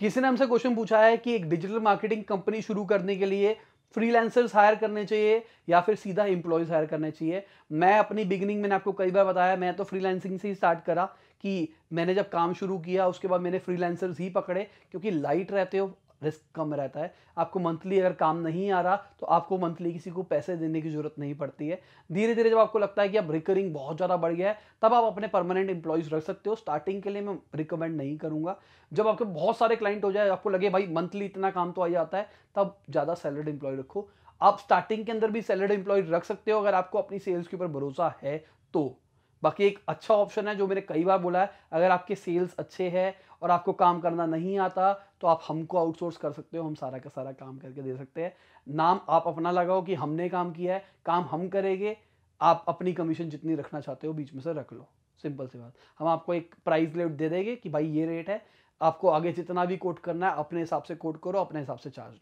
किसी ने हमसे क्वेश्चन पूछा है कि एक डिजिटल मार्केटिंग कंपनी शुरू करने के लिए फ्रीलांसर्स हायर करने चाहिए या फिर सीधा एम्प्लॉयज़ हायर करने चाहिए मैं अपनी बिगिनिंग मैंने आपको कई बार बताया मैं तो फ्रीलांसिंग से ही स्टार्ट करा कि मैंने जब काम शुरू किया उसके बाद मैंने फ्रीलांसर्स ही पकड़े क्योंकि लाइट रहते हो रिस्क कम रहता है आपको मंथली अगर काम नहीं आ रहा तो आपको मंथली किसी को पैसे देने की जरूरत नहीं पड़ती है धीरे धीरे जब आपको लगता है कि अब रिकरिंग बहुत ज़्यादा बढ़ गया है तब आप अपने परमानेंट इंप्लॉयज़ रख सकते हो स्टार्टिंग के लिए मैं रिकमेंड नहीं करूँगा जब आपके बहुत सारे क्लाइंट हो जाए आपको लगे भाई मंथली इतना काम तो आ जाता है तब ज़्यादा सैलरीड इंप्लॉय रखो आप स्टार्टिंग के अंदर भी सैलरीड इंप्लॉय रख सकते हो अगर आपको अपनी सेल्स के ऊपर भरोसा है तो बाकी एक अच्छा ऑप्शन है जो मैंने कई बार बोला है अगर आपके सेल्स अच्छे हैं और आपको काम करना नहीं आता तो आप हमको आउटसोर्स कर सकते हो हम सारा का सारा काम करके दे सकते हैं नाम आप अपना लगाओ कि हमने काम किया है काम हम करेंगे आप अपनी कमीशन जितनी रखना चाहते हो बीच में से रख लो सिंपल सी बात हम आपको एक प्राइस रेट दे देंगे कि भाई ये रेट है आपको आगे जितना भी कोट करना है अपने हिसाब से कोट करो अपने हिसाब से चार्ज